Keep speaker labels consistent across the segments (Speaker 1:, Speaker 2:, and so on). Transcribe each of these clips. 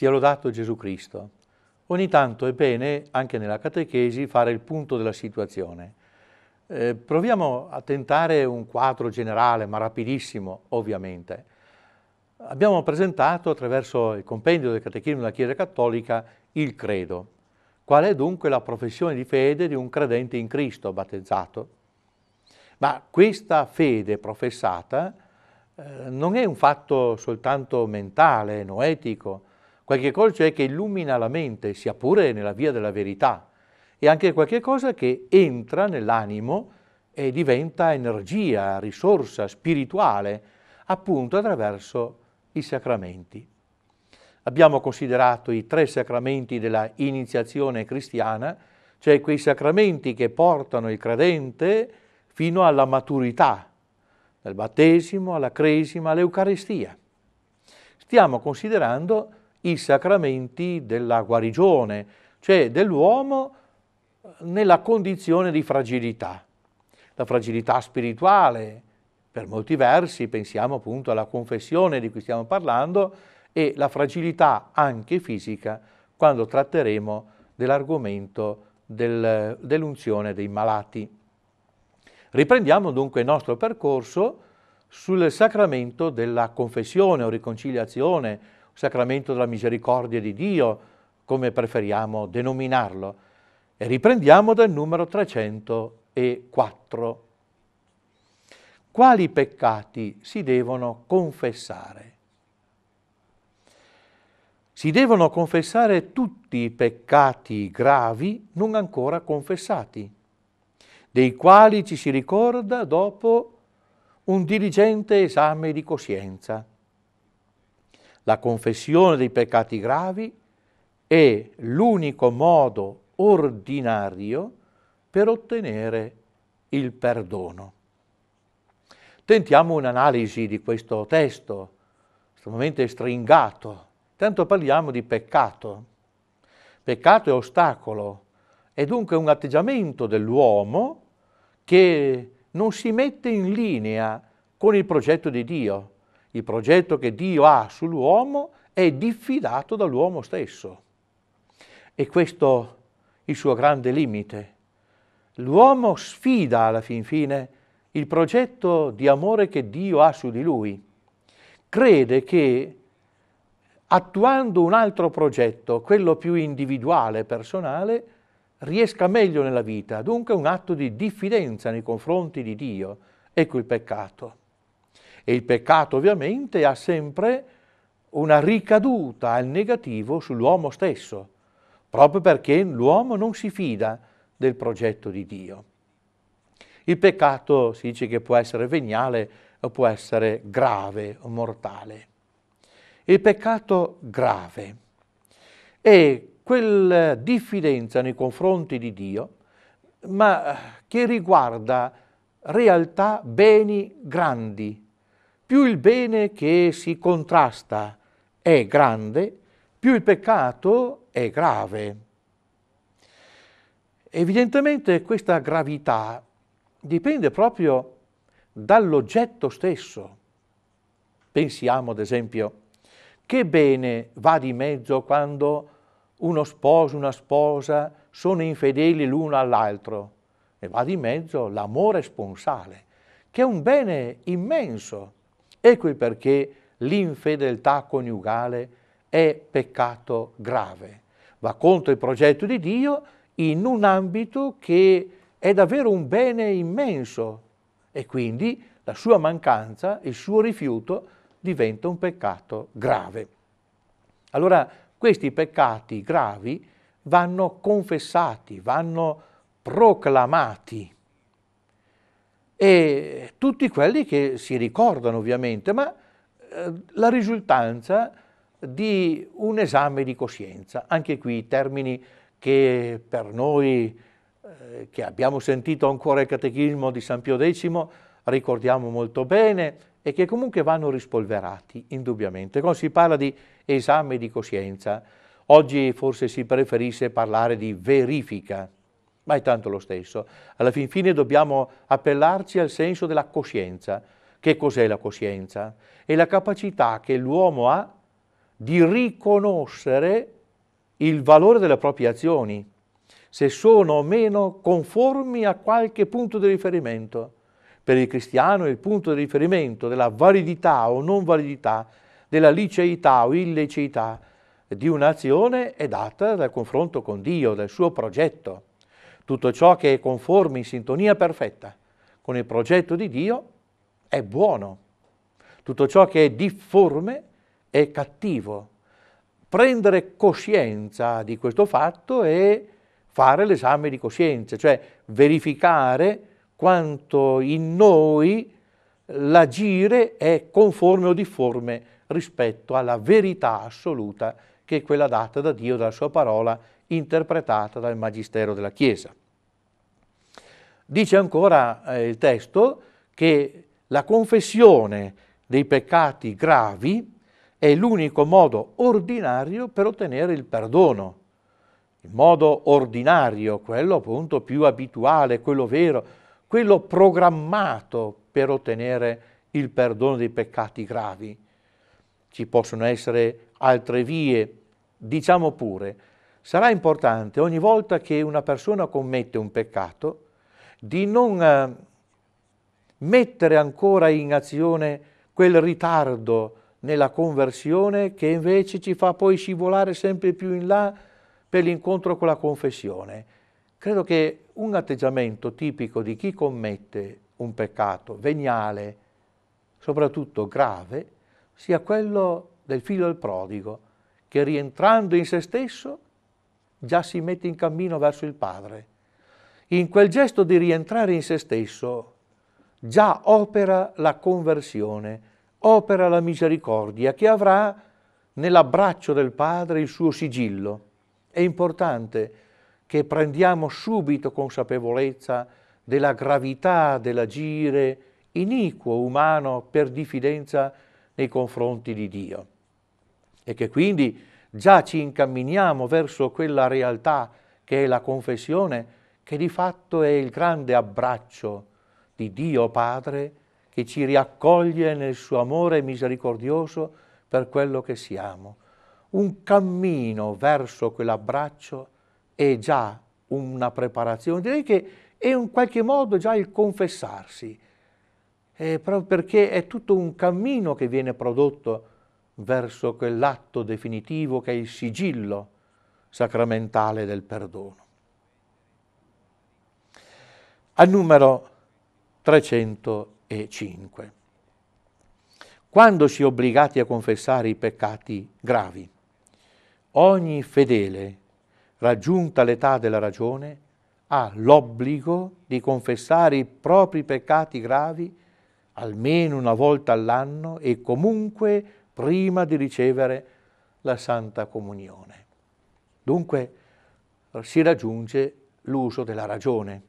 Speaker 1: Sia lodato Gesù Cristo. Ogni tanto è bene, anche nella catechesi, fare il punto della situazione. Eh, proviamo a tentare un quadro generale, ma rapidissimo, ovviamente. Abbiamo presentato attraverso il compendio del Catechismo della Chiesa Cattolica il credo. Qual è dunque la professione di fede di un credente in Cristo battezzato? Ma questa fede professata eh, non è un fatto soltanto mentale, noetico, qualche cosa che illumina la mente, sia pure nella via della verità, e anche qualche cosa che entra nell'animo e diventa energia, risorsa spirituale, appunto attraverso i sacramenti. Abbiamo considerato i tre sacramenti della iniziazione cristiana, cioè quei sacramenti che portano il credente fino alla maturità, dal battesimo alla cresima all'Eucaristia. Stiamo considerando i sacramenti della guarigione, cioè dell'uomo nella condizione di fragilità. La fragilità spirituale, per molti versi, pensiamo appunto alla confessione di cui stiamo parlando, e la fragilità anche fisica quando tratteremo dell'argomento del, dell'unzione dei malati. Riprendiamo dunque il nostro percorso sul sacramento della confessione o riconciliazione, sacramento della misericordia di Dio, come preferiamo denominarlo. E riprendiamo dal numero 304. Quali peccati si devono confessare? Si devono confessare tutti i peccati gravi non ancora confessati, dei quali ci si ricorda dopo un diligente esame di coscienza la confessione dei peccati gravi è l'unico modo ordinario per ottenere il perdono. Tentiamo un'analisi di questo testo, estremamente stringato. Tanto parliamo di peccato. Peccato è ostacolo, è dunque un atteggiamento dell'uomo che non si mette in linea con il progetto di Dio. Il progetto che Dio ha sull'uomo è diffidato dall'uomo stesso. E questo è il suo grande limite. L'uomo sfida alla fin fine il progetto di amore che Dio ha su di lui. Crede che attuando un altro progetto, quello più individuale, personale, riesca meglio nella vita, dunque un atto di diffidenza nei confronti di Dio. Ecco il peccato. E il peccato ovviamente ha sempre una ricaduta al negativo sull'uomo stesso, proprio perché l'uomo non si fida del progetto di Dio. Il peccato si dice che può essere veniale o può essere grave o mortale. Il peccato grave è quella diffidenza nei confronti di Dio, ma che riguarda realtà, beni grandi, più il bene che si contrasta è grande, più il peccato è grave. Evidentemente questa gravità dipende proprio dall'oggetto stesso. Pensiamo, ad esempio, che bene va di mezzo quando uno sposo, una sposa sono infedeli l'uno all'altro e va di mezzo l'amore sponsale, che è un bene immenso Ecco perché l'infedeltà coniugale è peccato grave, va contro il progetto di Dio in un ambito che è davvero un bene immenso e quindi la sua mancanza, il suo rifiuto diventa un peccato grave. Allora questi peccati gravi vanno confessati, vanno proclamati e tutti quelli che si ricordano ovviamente, ma eh, la risultanza di un esame di coscienza, anche qui termini che per noi eh, che abbiamo sentito ancora il catechismo di San Pio X ricordiamo molto bene e che comunque vanno rispolverati indubbiamente. Quando si parla di esame di coscienza, oggi forse si preferisce parlare di verifica ma è tanto lo stesso. Alla fin fine dobbiamo appellarci al senso della coscienza. Che cos'è la coscienza? È la capacità che l'uomo ha di riconoscere il valore delle proprie azioni, se sono o meno conformi a qualche punto di riferimento. Per il cristiano il punto di riferimento della validità o non validità, della liceità o illiceità di un'azione è data dal confronto con Dio, dal suo progetto. Tutto ciò che è conforme in sintonia perfetta con il progetto di Dio è buono. Tutto ciò che è difforme è cattivo. Prendere coscienza di questo fatto e fare l'esame di coscienza, cioè verificare quanto in noi l'agire è conforme o difforme rispetto alla verità assoluta che è quella data da Dio, dalla sua parola, interpretata dal Magistero della Chiesa. Dice ancora eh, il testo che la confessione dei peccati gravi è l'unico modo ordinario per ottenere il perdono. Il modo ordinario, quello appunto più abituale, quello vero, quello programmato per ottenere il perdono dei peccati gravi. Ci possono essere altre vie, diciamo pure, sarà importante ogni volta che una persona commette un peccato di non eh, mettere ancora in azione quel ritardo nella conversione che invece ci fa poi scivolare sempre più in là per l'incontro con la confessione. Credo che un atteggiamento tipico di chi commette un peccato veniale, soprattutto grave, sia quello del figlio del prodigo, che rientrando in se stesso già si mette in cammino verso il Padre in quel gesto di rientrare in se stesso, già opera la conversione, opera la misericordia che avrà nell'abbraccio del Padre il suo sigillo. È importante che prendiamo subito consapevolezza della gravità dell'agire iniquo umano per diffidenza nei confronti di Dio e che quindi già ci incamminiamo verso quella realtà che è la confessione che di fatto è il grande abbraccio di Dio Padre che ci riaccoglie nel suo amore misericordioso per quello che siamo. Un cammino verso quell'abbraccio è già una preparazione, direi che è in qualche modo già il confessarsi, eh, proprio perché è tutto un cammino che viene prodotto verso quell'atto definitivo che è il sigillo sacramentale del perdono al numero 305. Quando si è obbligati a confessare i peccati gravi, ogni fedele, raggiunta l'età della ragione, ha l'obbligo di confessare i propri peccati gravi almeno una volta all'anno e comunque prima di ricevere la Santa Comunione. Dunque si raggiunge l'uso della ragione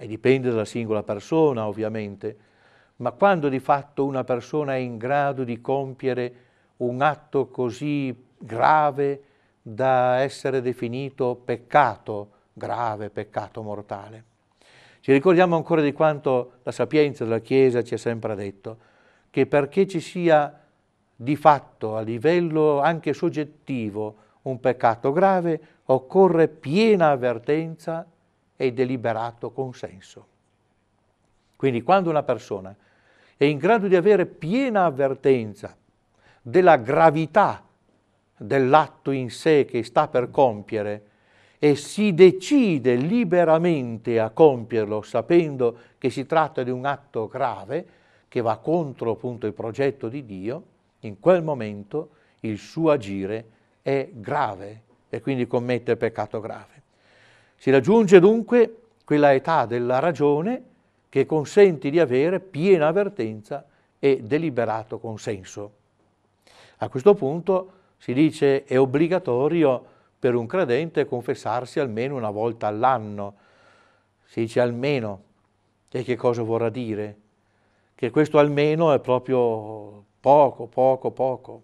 Speaker 1: e dipende dalla singola persona ovviamente, ma quando di fatto una persona è in grado di compiere un atto così grave da essere definito peccato grave, peccato mortale. Ci ricordiamo ancora di quanto la sapienza della Chiesa ci ha sempre detto, che perché ci sia di fatto a livello anche soggettivo un peccato grave, occorre piena avvertenza e deliberato consenso. Quindi quando una persona è in grado di avere piena avvertenza della gravità dell'atto in sé che sta per compiere e si decide liberamente a compierlo sapendo che si tratta di un atto grave che va contro appunto il progetto di Dio, in quel momento il suo agire è grave e quindi commette peccato grave. Si raggiunge dunque quella età della ragione che consente di avere piena avvertenza e deliberato consenso. A questo punto si dice è obbligatorio per un credente confessarsi almeno una volta all'anno. Si dice almeno, e che cosa vorrà dire? Che questo almeno è proprio poco, poco, poco.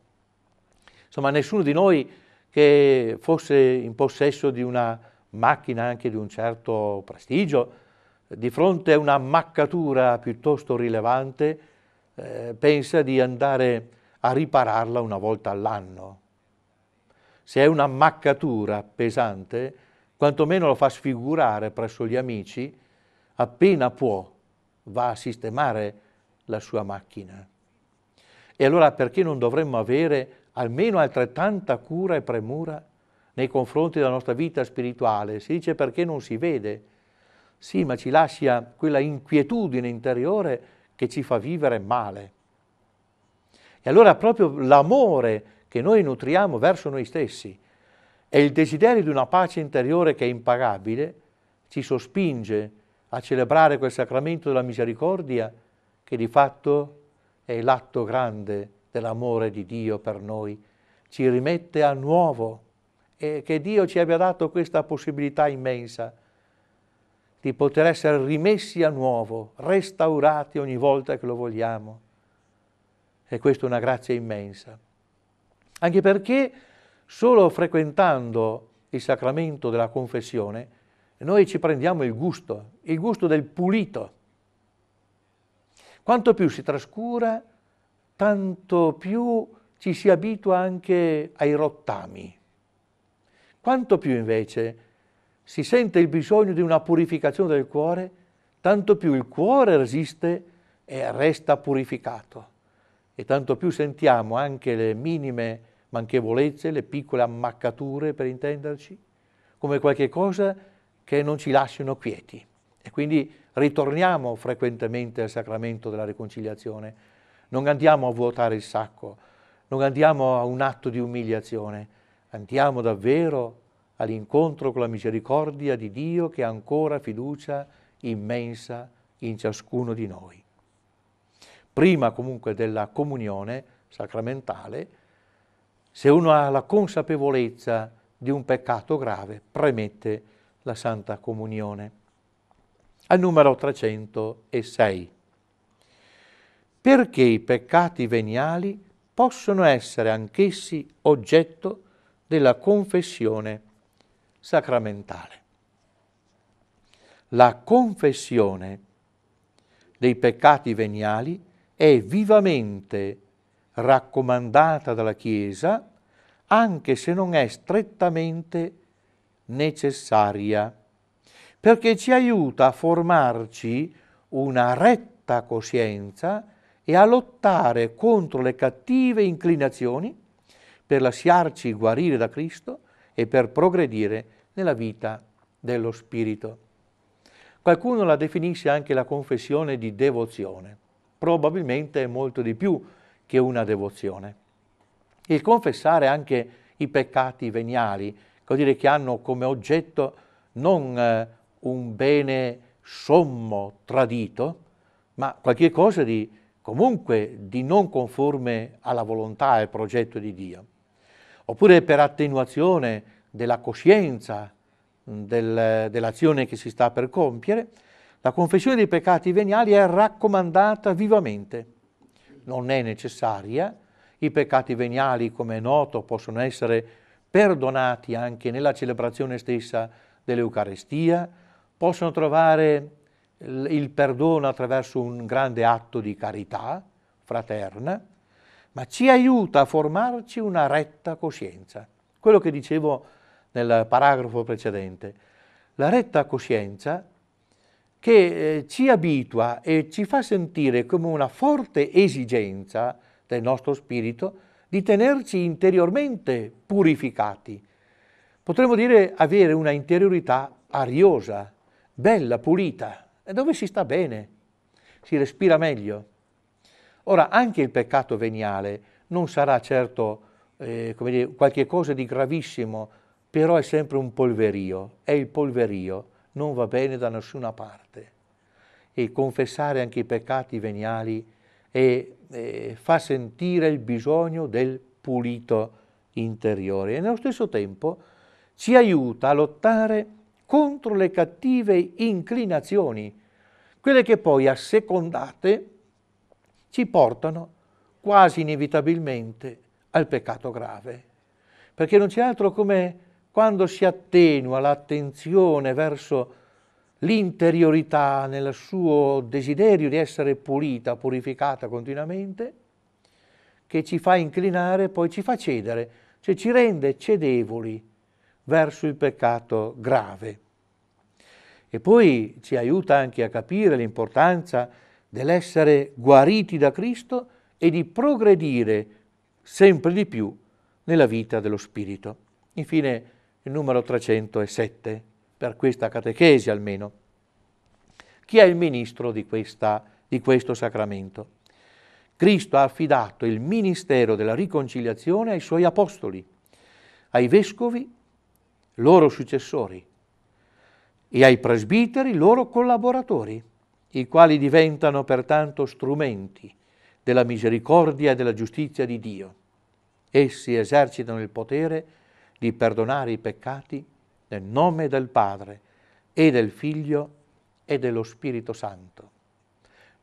Speaker 1: Insomma, nessuno di noi che fosse in possesso di una macchina anche di un certo prestigio, di fronte a una maccatura piuttosto rilevante, eh, pensa di andare a ripararla una volta all'anno. Se è una maccatura pesante, quantomeno lo fa sfigurare presso gli amici, appena può va a sistemare la sua macchina. E allora perché non dovremmo avere almeno altrettanta cura e premura nei confronti della nostra vita spirituale. Si dice perché non si vede. Sì, ma ci lascia quella inquietudine interiore che ci fa vivere male. E allora proprio l'amore che noi nutriamo verso noi stessi e il desiderio di una pace interiore che è impagabile ci sospinge a celebrare quel sacramento della misericordia che di fatto è l'atto grande dell'amore di Dio per noi, ci rimette a nuovo e che Dio ci abbia dato questa possibilità immensa di poter essere rimessi a nuovo, restaurati ogni volta che lo vogliamo. E questa è una grazia immensa. Anche perché solo frequentando il sacramento della confessione noi ci prendiamo il gusto, il gusto del pulito. Quanto più si trascura, tanto più ci si abitua anche ai rottami. Quanto più invece si sente il bisogno di una purificazione del cuore, tanto più il cuore resiste e resta purificato. E tanto più sentiamo anche le minime manchevolezze, le piccole ammaccature, per intenderci, come qualche cosa che non ci lasciano quieti. E quindi ritorniamo frequentemente al sacramento della riconciliazione. Non andiamo a vuotare il sacco, non andiamo a un atto di umiliazione, Andiamo davvero all'incontro con la misericordia di Dio che ha ancora fiducia immensa in ciascuno di noi. Prima comunque della comunione sacramentale, se uno ha la consapevolezza di un peccato grave, premette la Santa Comunione. Al numero 306. Perché i peccati veniali possono essere anch'essi oggetto di della confessione sacramentale. La confessione dei peccati veniali è vivamente raccomandata dalla Chiesa anche se non è strettamente necessaria, perché ci aiuta a formarci una retta coscienza e a lottare contro le cattive inclinazioni per lasciarci guarire da Cristo e per progredire nella vita dello Spirito. Qualcuno la definisce anche la confessione di devozione, probabilmente è molto di più che una devozione. Il confessare anche i peccati veniali, vuol dire che hanno come oggetto non eh, un bene sommo tradito, ma qualche cosa di comunque di non conforme alla volontà e al progetto di Dio oppure per attenuazione della coscienza mm, del, dell'azione che si sta per compiere, la confessione dei peccati veniali è raccomandata vivamente. Non è necessaria, i peccati veniali, come è noto, possono essere perdonati anche nella celebrazione stessa dell'Eucarestia, possono trovare il perdono attraverso un grande atto di carità fraterna, ma ci aiuta a formarci una retta coscienza. Quello che dicevo nel paragrafo precedente, la retta coscienza che eh, ci abitua e ci fa sentire come una forte esigenza del nostro spirito di tenerci interiormente purificati. Potremmo dire avere una interiorità ariosa, bella, pulita, dove si sta bene, si respira meglio. Ora, anche il peccato veniale non sarà certo eh, dire, qualche cosa di gravissimo, però è sempre un polverio, è il polverio, non va bene da nessuna parte. E confessare anche i peccati veniali e, e eh, fa sentire il bisogno del pulito interiore e nello stesso tempo ci aiuta a lottare contro le cattive inclinazioni, quelle che poi assecondate ci portano quasi inevitabilmente al peccato grave, perché non c'è altro come quando si attenua l'attenzione verso l'interiorità nel suo desiderio di essere pulita, purificata continuamente, che ci fa inclinare, poi ci fa cedere, cioè ci rende cedevoli verso il peccato grave. E poi ci aiuta anche a capire l'importanza dell'essere guariti da Cristo e di progredire sempre di più nella vita dello Spirito. Infine il numero 307, per questa catechesi almeno. Chi è il ministro di, questa, di questo sacramento? Cristo ha affidato il ministero della riconciliazione ai suoi apostoli, ai vescovi, loro successori, e ai presbiteri, loro collaboratori i quali diventano pertanto strumenti della misericordia e della giustizia di Dio. Essi esercitano il potere di perdonare i peccati nel nome del Padre e del Figlio e dello Spirito Santo.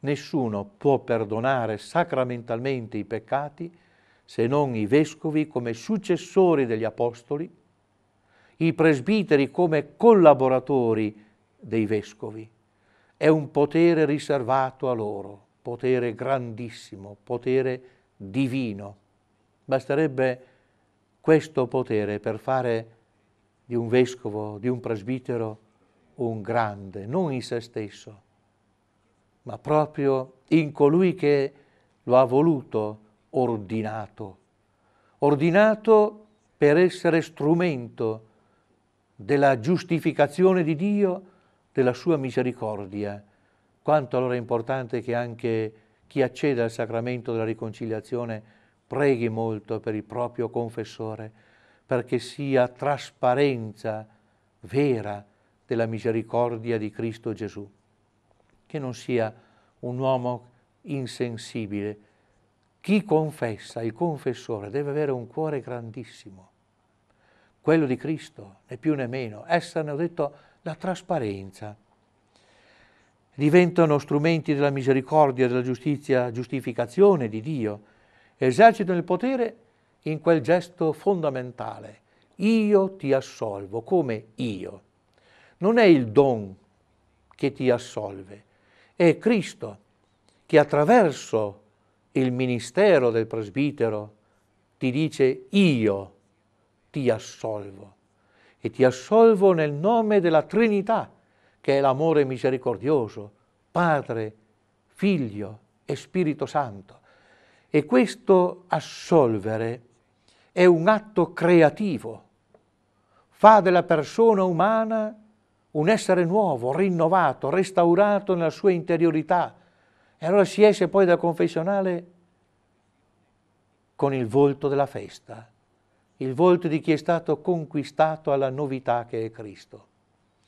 Speaker 1: Nessuno può perdonare sacramentalmente i peccati se non i vescovi come successori degli apostoli, i presbiteri come collaboratori dei vescovi è un potere riservato a loro, potere grandissimo, potere divino. Basterebbe questo potere per fare di un vescovo, di un presbitero, un grande, non in se stesso, ma proprio in colui che lo ha voluto ordinato, ordinato per essere strumento della giustificazione di Dio della sua misericordia. Quanto allora è importante che anche chi accede al sacramento della riconciliazione preghi molto per il proprio confessore, perché sia trasparenza vera della misericordia di Cristo Gesù, che non sia un uomo insensibile. Chi confessa, il confessore, deve avere un cuore grandissimo, quello di Cristo, né più né meno. Esserne, ho detto, la trasparenza. Diventano strumenti della misericordia, della giustizia, giustificazione di Dio. Esercitano il potere in quel gesto fondamentale. Io ti assolvo come io. Non è il don che ti assolve, è Cristo che attraverso il ministero del presbitero ti dice io ti assolvo e ti assolvo nel nome della Trinità, che è l'amore misericordioso, Padre, Figlio e Spirito Santo. E questo assolvere è un atto creativo, fa della persona umana un essere nuovo, rinnovato, restaurato nella sua interiorità. E allora si esce poi dal confessionale con il volto della festa il volto di chi è stato conquistato alla novità che è Cristo.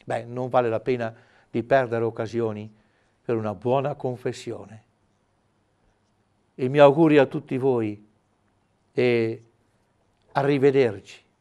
Speaker 1: Beh, non vale la pena di perdere occasioni per una buona confessione. I miei auguri a tutti voi e arrivederci.